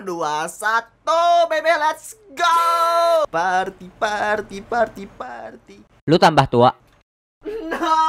dua, satu Baby let's go Party party party party Lu tambah tua No